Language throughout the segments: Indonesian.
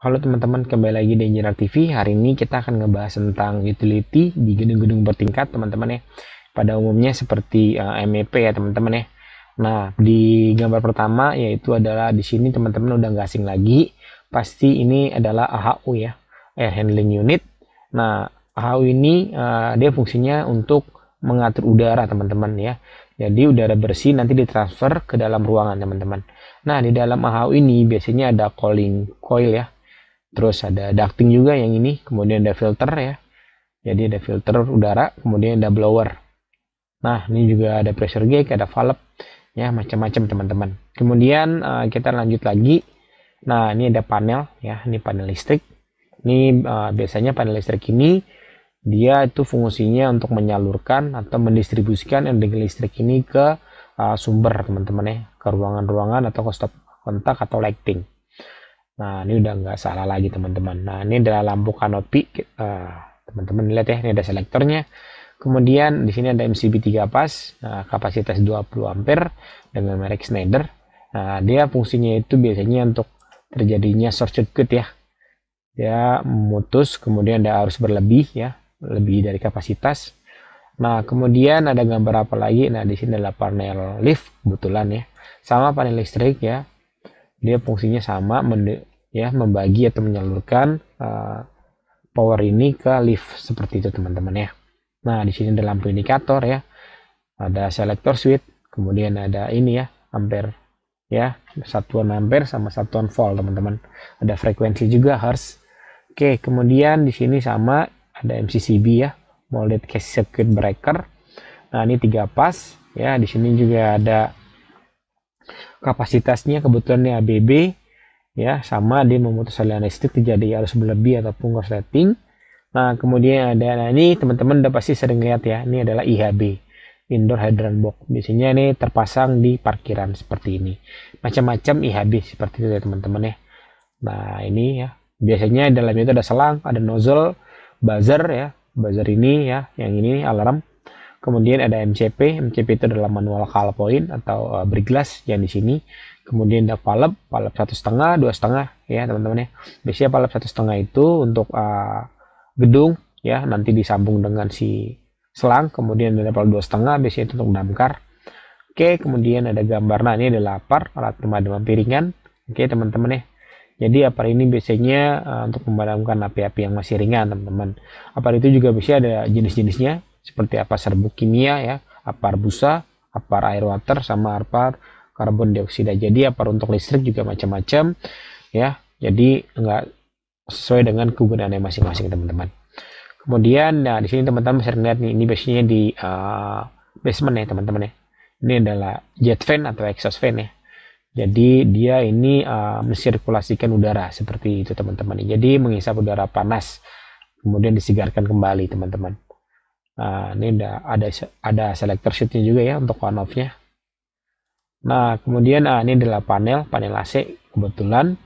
Halo teman-teman, kembali lagi di Engineer TV. Hari ini kita akan ngebahas tentang utility di gedung-gedung bertingkat, teman-teman ya. Pada umumnya seperti uh, eh, MEP ya, teman-teman ya. Nah, di gambar pertama yaitu adalah di sini teman-teman udah nggak asing lagi. Pasti ini adalah AHU ya, Air Handling Unit. Nah, AHU ini uh, dia fungsinya untuk mengatur udara, teman-teman ya. Jadi udara bersih nanti ditransfer ke dalam ruangan, teman-teman. Nah, di dalam AHU ini biasanya ada cooling coil ya terus ada ducting juga yang ini kemudian ada filter ya jadi ada filter udara kemudian ada blower nah ini juga ada pressure gauge ada valve ya macam-macam teman-teman kemudian uh, kita lanjut lagi nah ini ada panel ya ini panel listrik ini uh, biasanya panel listrik ini dia itu fungsinya untuk menyalurkan atau mendistribusikan energi listrik ini ke uh, sumber teman-teman ya ke ruangan-ruangan atau ke stop kontak atau lighting Nah, ini udah nggak salah lagi teman-teman. Nah, ini adalah lampu kanopi. Eh, teman-teman uh, lihat ya, ini ada selektornya. Kemudian di sini ada MCB 3 pas, nah, kapasitas 20 ampere dengan merek Schneider. Nah, dia fungsinya itu biasanya untuk terjadinya short circuit ya. Dia memutus, kemudian ada arus berlebih ya, lebih dari kapasitas. Nah, kemudian ada gambar apa lagi? Nah, di sini adalah panel lift kebetulan ya. Sama panel listrik ya. Dia fungsinya sama ya membagi atau menyalurkan uh, power ini ke lift seperti itu teman-teman ya. Nah di sini ada lampu indikator ya, ada selector switch, kemudian ada ini ya ampere ya satuan ampere sama satuan volt teman-teman. Ada frekuensi juga hertz. Oke kemudian di sini sama ada MCCB ya, molded case circuit breaker. Nah ini tiga pas ya di sini juga ada kapasitasnya kebetulan ini ABB ya sama dia memutus aliran listrik terjadi arus berlebih ataupun korsleting nah kemudian ada nah ini teman-teman udah pasti sering lihat ya ini adalah IHB indoor hydrant box biasanya ini terpasang di parkiran seperti ini macam-macam IHB seperti itu ya teman-teman ya nah ini ya biasanya dalamnya itu ada selang ada nozzle buzzer ya buzzer ini ya yang ini alarm Kemudian ada MCP, MCP itu adalah manual call point atau uh, eh, glass yang di sini. Kemudian ada palep, palep satu setengah, dua setengah ya teman-teman ya. Biasanya palep satu setengah itu untuk uh, gedung ya nanti disambung dengan si selang. Kemudian ada palep dua setengah biasanya itu untuk damkar. Oke, kemudian ada gambar. Nah ini adalah lapar, alat pemadam piringan. Oke teman-teman ya. Jadi apar ini biasanya uh, untuk memadamkan api-api yang masih ringan teman-teman. Apar itu juga bisa ada jenis-jenisnya seperti apa serbuk kimia ya, apa busa, apa air water sama apa karbon dioksida. Jadi apa untuk listrik juga macam-macam ya. Jadi enggak sesuai dengan kegunaannya masing-masing teman-teman. Kemudian nah di sini teman-teman bisa lihat nih ini biasanya di uh, basement ya teman-teman ya. Ini adalah jet fan atau exhaust fan ya. Jadi dia ini uh, mensirkulasikan udara seperti itu teman-teman. Jadi menghisap udara panas kemudian disegarkan kembali teman-teman. Ah, ini ada ada ada selector sheetnya juga ya untuk on off-nya. Nah, kemudian uh, ini adalah panel, panel AC kebetulan.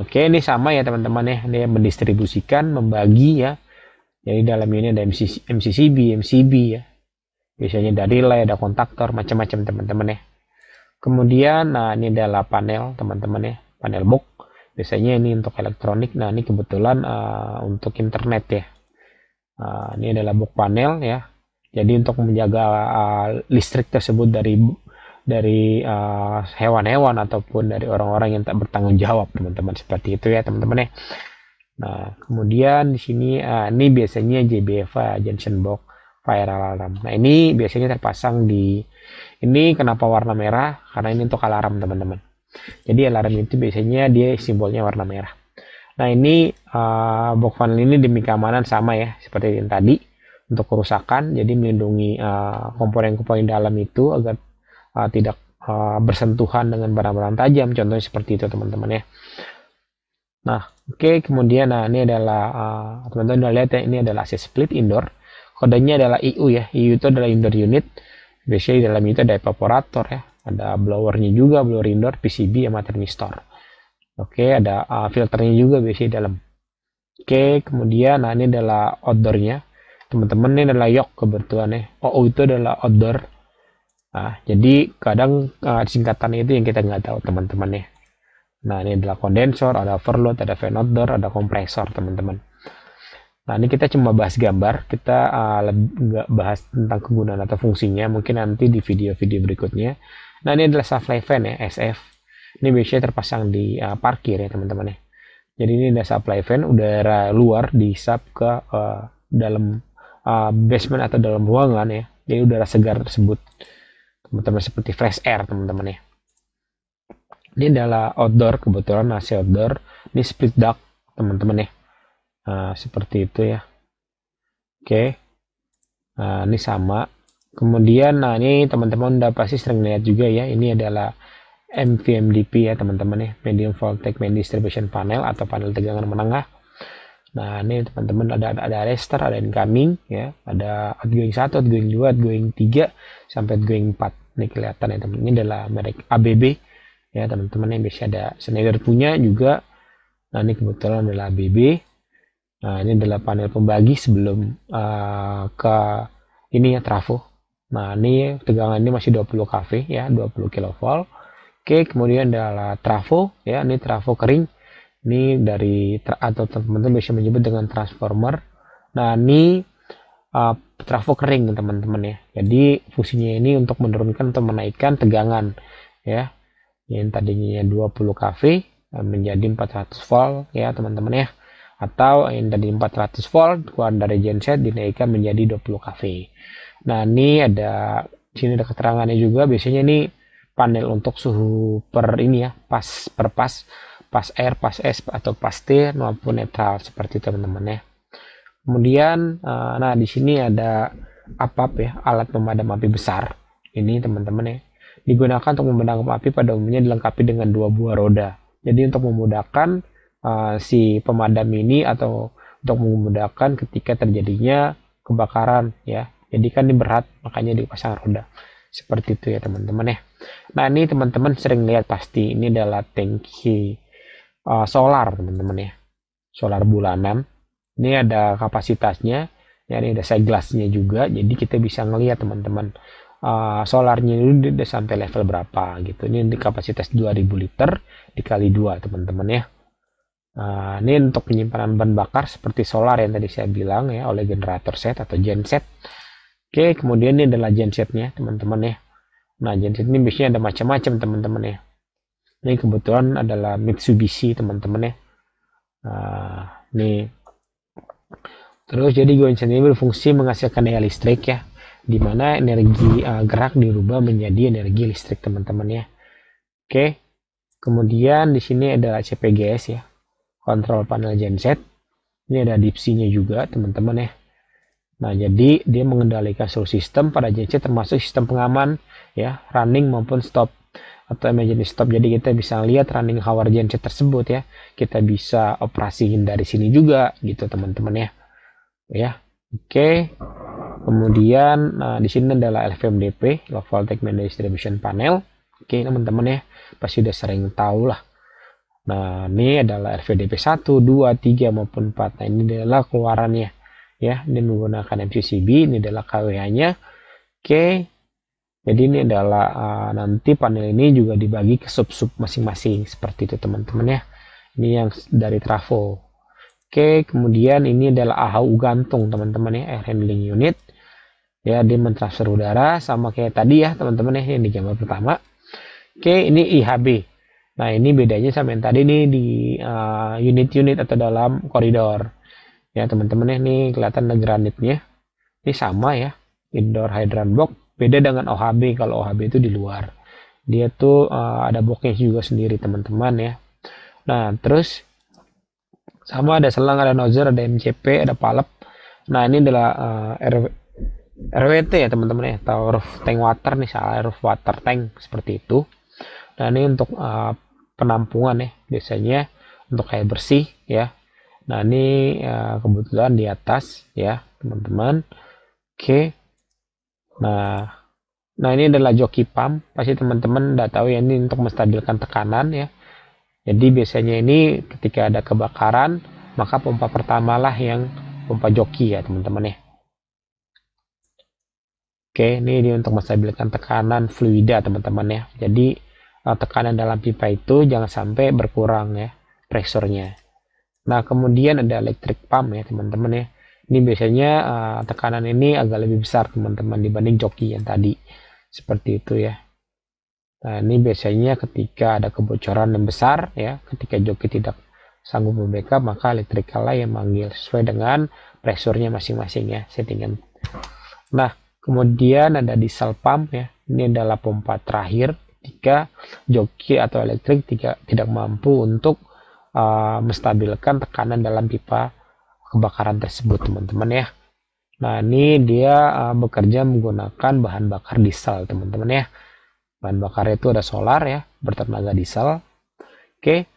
Oke, ini sama ya teman-teman ya. Ini mendistribusikan, membagi ya. Jadi dalam ini ada MC, MCCB, MCB ya. Biasanya dari relay, ada kontaktor, macam-macam teman-teman ya. Kemudian, nah ini adalah panel teman-teman ya, panel box. Biasanya ini untuk elektronik. Nah, ini kebetulan uh, untuk internet ya. Ah, ini adalah box panel ya jadi untuk menjaga uh, listrik tersebut dari dari ah, hewan-hewan uh, ataupun dari orang-orang yang tak bertanggung jawab teman-teman seperti itu ya teman-teman ya nah kemudian di sini uh, ini biasanya JBFA Jensen box fire alarm nah ini biasanya terpasang di ini kenapa warna merah karena ini untuk alarm teman-teman jadi alarm itu biasanya dia simbolnya warna merah Nah ini uh, box funnel ini demi keamanan sama ya seperti yang tadi untuk kerusakan jadi melindungi eh, komponen-komponen uh, dalam itu agar uh, tidak uh, bersentuhan dengan barang-barang tajam contohnya seperti itu teman-teman ya. Nah oke okay, kemudian nah ini adalah teman-teman uh, sudah lihat ya ini adalah AC split indoor kodenya adalah IU ya IU itu adalah indoor unit biasanya di dalam itu ada evaporator ya ada blowernya juga blower indoor PCB sama thermistor Oke, ada uh, filternya juga biasanya dalam. Oke, kemudian nah ini adalah outdoornya. Teman-teman ini adalah yok kebetulan ya. Oh, itu adalah outdoor. Nah, jadi kadang uh, singkatan itu yang kita nggak tahu teman-teman ya. Nah, ini adalah kondensor, ada overload, ada fan outdoor, ada kompresor teman-teman. Nah, ini kita cuma bahas gambar, kita uh, bahas tentang kegunaan atau fungsinya, mungkin nanti di video-video berikutnya. Nah, ini adalah supply fan ya, SF ini biasanya terpasang di uh, parkir ya teman-teman ya. Jadi ini ada supply fan udara luar dihisap ke uh, dalam uh, basement atau dalam ruangan ya. Jadi udara segar tersebut teman-teman seperti fresh air teman-teman ya. Ini adalah outdoor kebetulan masih outdoor. Ini split duct teman-teman ya. Uh, seperti itu ya. Oke. Okay. Nah, ini sama. Kemudian, nah ini teman-teman udah pasti sering lihat juga ya. Ini adalah MVMDP ya teman-teman ya medium voltage main distribution panel atau panel tegangan menengah nah ini teman-teman ada ada arrester, ada incoming ya ada outgoing 1 outgoing 2 outgoing 3 sampai outgoing 4 ini kelihatan ya teman teman ini adalah merek ABB ya teman-teman yang biasa ada Schneider punya juga nah ini kebetulan adalah ABB nah ini adalah panel pembagi sebelum uh, ke ini ya trafo nah ini tegangan ini masih 20 kV ya 20 kilovolt Oke, kemudian adalah trafo ya, ini trafo kering. Ini dari atau teman-teman bisa menyebut dengan transformer. Nah, ini uh, trafo kering teman-teman ya. Jadi fungsinya ini untuk menurunkan atau menaikkan tegangan ya. Yang tadinya 20 kV uh, menjadi 400 volt ya, teman-teman ya. Atau yang dari 400 volt keluar dari genset dinaikkan menjadi 20 kV. Nah, ini ada sini ada keterangannya juga biasanya ini panel untuk suhu per ini ya pas per pas pas air pas es atau pas T maupun netral seperti teman-teman ya. Kemudian eh, nah di sini ada APAP ya, alat pemadam api besar. Ini teman-teman ya. Digunakan untuk memadamkan api pada umumnya dilengkapi dengan dua buah roda. Jadi untuk memudahkan uh, si pemadam ini atau untuk memudahkan ketika terjadinya kebakaran ya. Jadi kan ini berat makanya dipasang roda seperti itu ya teman-teman ya nah ini teman-teman sering lihat pasti ini adalah tangki uh, solar teman-teman ya solar bulanan ini ada kapasitasnya ya ini ada side glassnya juga jadi kita bisa ngelihat teman-teman uh, solarnya ini udah sampai level berapa gitu ini di kapasitas 2000 liter dikali dua teman-teman ya uh, ini untuk penyimpanan bahan bakar seperti solar yang tadi saya bilang ya oleh generator set atau genset Oke, kemudian ini adalah gensetnya, teman-teman ya. Nah, genset ini biasanya ada macam-macam, teman-teman ya. Ini kebetulan adalah Mitsubishi, teman-teman ya. Nah, ini Terus jadi genset ini berfungsi menghasilkan daya listrik ya, Dimana energi uh, gerak dirubah menjadi energi listrik teman-teman ya. Oke. Kemudian di sini ada CPGS ya, kontrol panel genset. Ini ada dipsinya juga teman-teman ya. Nah, jadi dia mengendalikan seluruh sistem pada JC termasuk sistem pengaman ya, running maupun stop atau emergency stop. Jadi kita bisa lihat running hour JC tersebut ya. Kita bisa operasiin dari sini juga gitu teman-teman ya. Ya. Oke. Okay. Kemudian nah, di sini adalah LVMDP, Low Voltage Main Distribution Panel. Oke, okay, teman-teman ya, pasti sudah sering tahu lah. Nah, ini adalah RVDP 1, 2, 3 maupun 4. Nah, ini adalah keluarannya ya ini menggunakan MCCB ini adalah KWH-nya oke jadi ini adalah uh, nanti panel ini juga dibagi ke sub-sub masing-masing seperti itu teman-teman ya ini yang dari trafo oke kemudian ini adalah AHU gantung teman-teman ya air handling unit ya dia mentransfer udara sama kayak tadi ya teman-teman ya ini di gambar pertama oke ini IHB nah ini bedanya sama yang tadi nih di eh, unit-unit uh, unit -unit atau dalam koridor ya teman-teman ya ini kelihatan ada granitnya ini sama ya indoor hydrant block beda dengan OHB kalau OHB itu di luar dia tuh uh, ada boxnya juga sendiri teman-teman ya nah terus sama ada selang ada nozzle ada MCP ada palep nah ini adalah uh, eh, RW, RWT ya teman-teman ya atau roof tank water nih salah roof water tank seperti itu nah ini untuk uh, penampungan ya biasanya untuk air bersih ya Nah, ini uh, kebetulan di atas ya, teman-teman. Oke. Nah, nah ini adalah joki pump. Pasti teman-teman udah tahu ya ini untuk menstabilkan tekanan ya. Jadi biasanya ini ketika ada kebakaran, maka pompa pertamalah yang pompa joki ya, teman-teman ya. Oke, ini dia untuk menstabilkan tekanan fluida, teman-teman ya. Jadi eh, tekanan dalam pipa itu jangan sampai berkurang ya, pressurnya. Nah, kemudian ada electric pump ya, teman-teman ya. Ini biasanya uh, tekanan ini agak lebih besar, teman-teman, dibanding joki yang tadi. Seperti itu ya. Nah, ini biasanya ketika ada kebocoran yang besar ya, ketika joki tidak sanggup membackup, maka electrical yang manggil sesuai dengan presurnya masing-masing ya, settingan. Nah, kemudian ada diesel pump ya. Ini adalah pompa terakhir ketika joki atau elektrik tidak tidak mampu untuk uh, menstabilkan tekanan dalam pipa kebakaran tersebut teman-teman ya. Nah ini dia uh, bekerja menggunakan bahan bakar diesel teman-teman ya. Bahan bakar itu ada solar ya, bertenaga diesel. Oke,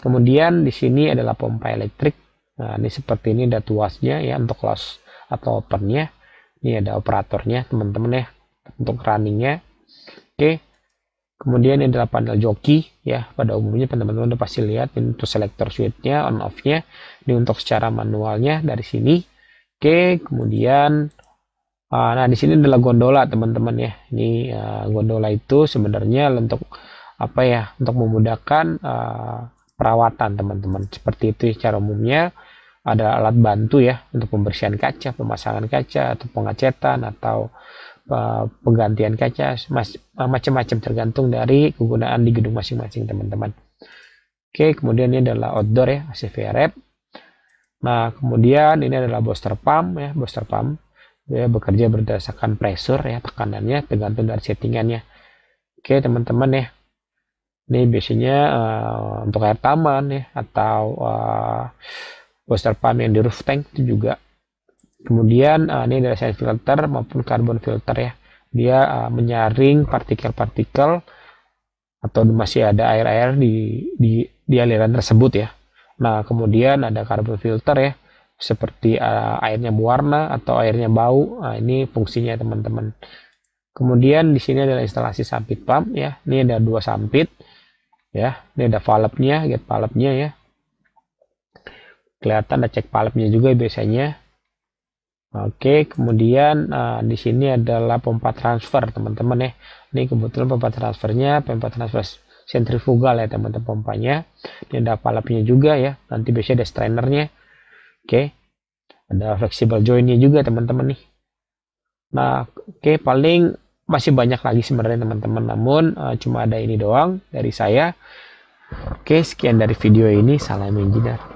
kemudian di sini adalah pompa elektrik. Nah ini seperti ini ada tuasnya ya untuk close atau opennya. Ini ada operatornya teman-teman ya untuk runningnya. Oke, Kemudian ini adalah panel joki ya. Pada umumnya teman-teman udah pasti lihat ini untuk selector switch-nya on off-nya. Ini untuk secara manualnya dari sini. Oke, kemudian uh, nah di sini adalah gondola teman-teman ya. Ini uh, gondola itu sebenarnya untuk apa ya? Untuk memudahkan uh, perawatan teman-teman. Seperti itu secara ya, umumnya ada alat bantu ya untuk pembersihan kaca, pemasangan kaca atau pengacetan atau penggantian kaca ah, macam-macam tergantung dari kegunaan di gedung masing-masing teman-teman oke kemudian ini adalah outdoor ya ACV VRF. nah kemudian ini adalah booster pump ya booster pump ya, bekerja berdasarkan pressure ya tekanannya tergantung dari settingannya oke teman-teman ya ini biasanya uh, untuk air taman ya atau uh, booster pump yang di roof tank itu juga Kemudian uh, ini dari side filter maupun carbon filter ya. Dia uh, menyaring partikel-partikel atau masih ada air-air di, di di aliran tersebut ya. Nah, kemudian ada carbon filter ya. Seperti uh, airnya berwarna atau airnya bau. Nah, ini fungsinya teman-teman. Kemudian di sini adalah instalasi sampit pump ya. Ini ada dua sampit ya. Ini ada valve-nya, gate valve-nya ya. Kelihatan ada cek valve-nya juga biasanya Oke, kemudian uh, di sini adalah pompa transfer, teman-teman ya. Ini kebetulan pompa transfernya, pompa transfer sentrifugal ya, teman-teman pompanya. Ini ada palapnya juga ya. Nanti biasanya ada strainernya. Oke. Ada flexible jointnya juga, teman-teman nih. Nah, oke paling masih banyak lagi sebenarnya teman-teman, namun uh, cuma ada ini doang dari saya. Oke, sekian dari video ini. Salam engineer.